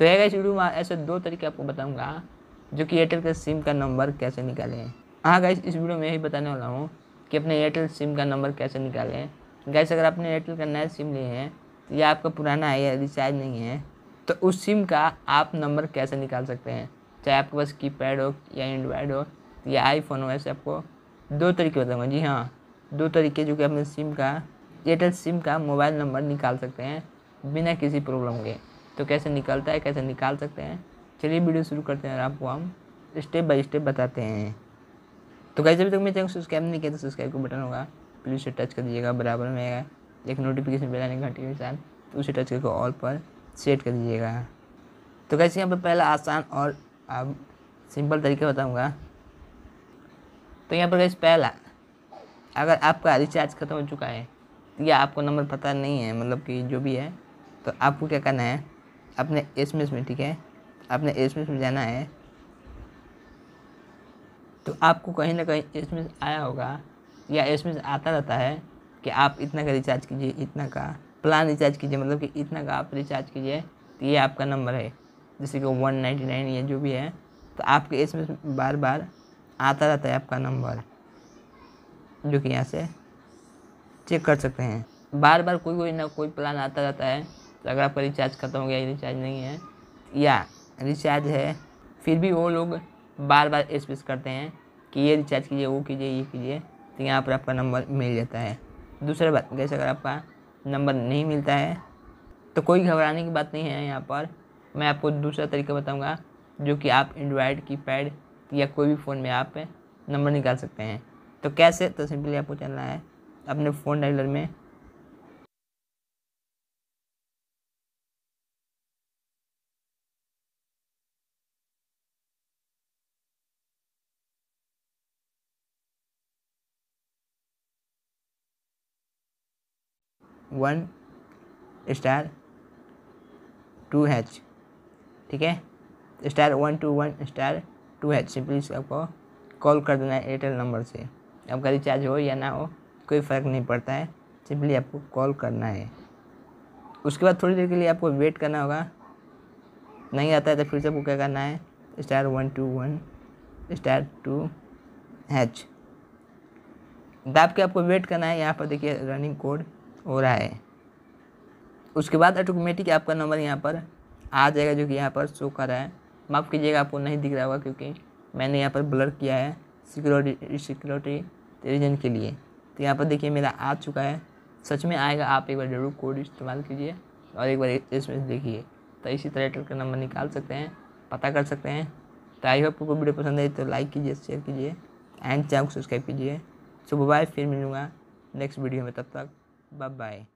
तो है इस वीडियो में ऐसे दो तरीके आपको बताऊँगा जो कि एयरटेल के सिम का नंबर कैसे निकालें हाँ गाइस इस वीडियो में यही बताने वाला हूँ कि अपने एयरटेल सिम का नंबर कैसे निकालें गैस अगर आपने एयरटेल का नया सिम लिए हैं तो या आपका पुराना है या रिचार्ज नहीं है तो उस सिम का आप नंबर कैसे निकाल सकते हैं चाहे आपके पास की पैड हो या एंड्रॉयड हो तो या आईफोन हो ऐसे आपको दो तरीके बताऊँगा जी हाँ दो तरीके जो कि अपने सिम का एयरटेल सिम का मोबाइल नंबर निकाल सकते हैं बिना किसी प्रॉब्लम के तो कैसे निकलता है कैसे निकाल सकते हैं चलिए वीडियो शुरू करते हैं और आपको हम स्टेप बाय स्टेप बताते हैं तो कैसे अभी तक मेरे चैनल सब्सक्राइब नहीं किया तो सब्सक्राइब का बटन होगा प्लीज़ उसे टच कर दीजिएगा बराबर में आएगा एक नोटिफिकेशन बेल आने घंटे के साथ तो उसे टच करके ऑल पर सेट कर दीजिएगा तो कैसे यहाँ पर पहला आसान और अब सिंपल तरीके बताऊँगा तो यहाँ पर कैसे पहला अगर आपका रिचार्ज खत्म हो चुका है या आपको नंबर पता नहीं है मतलब कि जो भी है तो आपको क्या करना है अपने एस में इसमें ठीक है अपने एस में इसमें जाना है तो आपको कहीं ना कहीं एस में आया होगा या एस में आता रहता है कि आप इतना का रिचार्ज कीजिए इतना का प्लान रिचार्ज कीजिए मतलब कि इतना का आप रिचार्ज कीजिए तो ये आपका नंबर है जैसे कि वन नाइन्टी नाइन या जो भी है तो आपके एस में बार बार आता रहता है आपका नंबर जो कि यहाँ से चेक कर सकते हैं बार बार कोई कोई ना कोई प्लान आता रहता है तो अगर आपका रिचार्ज खत्म हो गया रिचार्ज नहीं है या रिचार्ज है फिर भी वो लोग बार बार एक्सप्रेस करते हैं कि ये रिचार्ज कीजिए वो कीजिए ये कीजिए तो यहाँ पर आपका नंबर मिल जाता है दूसरा बात जैसे अगर आपका नंबर नहीं मिलता है तो कोई घबराने की बात नहीं है यहाँ पर मैं आपको दूसरा तरीका बताऊँगा जो कि आप एंड्रॉयड की पैड या कोई भी फ़ोन में आप नंबर निकाल सकते हैं तो कैसे तो सिंपली आपको चलना है अपने फ़ोन डायलर में वन स्टार टू हैच ठीक है star one two one star two hash simply आपको कॉल कर देना है एयरटेल नंबर से आपका रिचार्ज हो या ना हो कोई फ़र्क नहीं पड़ता है सिंपली आपको कॉल करना है उसके बाद थोड़ी देर के लिए आपको वेट करना होगा नहीं आता है तो फिर से आपको क्या करना है star one two one star two hash दाब के आपको वेट करना है यहाँ पर देखिए रनिंग कोड हो रहा है उसके बाद ऑटोमेटिक आपका नंबर यहाँ पर आ जाएगा जो कि यहाँ पर शो कर रहा है माफ़ कीजिएगा आपको नहीं दिख रहा होगा क्योंकि मैंने यहाँ पर ब्लर किया है सिक्योरिटी सिक्योरिटी रीजन के लिए तो यहाँ पर देखिए मेरा आ चुका है सच में आएगा आप एक बार जरूर कोड इस्तेमाल कीजिए और एक बार इसमें देखिए तो इसी तरह का नंबर निकाल सकते हैं पता कर सकते हैं तो आई होप आपको वीडियो पसंद आई तो लाइक कीजिए शेयर कीजिए एंड चैनल को सब्सक्राइब कीजिए सुबह बाय फिर मिलूँगा नेक्स्ट वीडियो में तब तक 拜拜。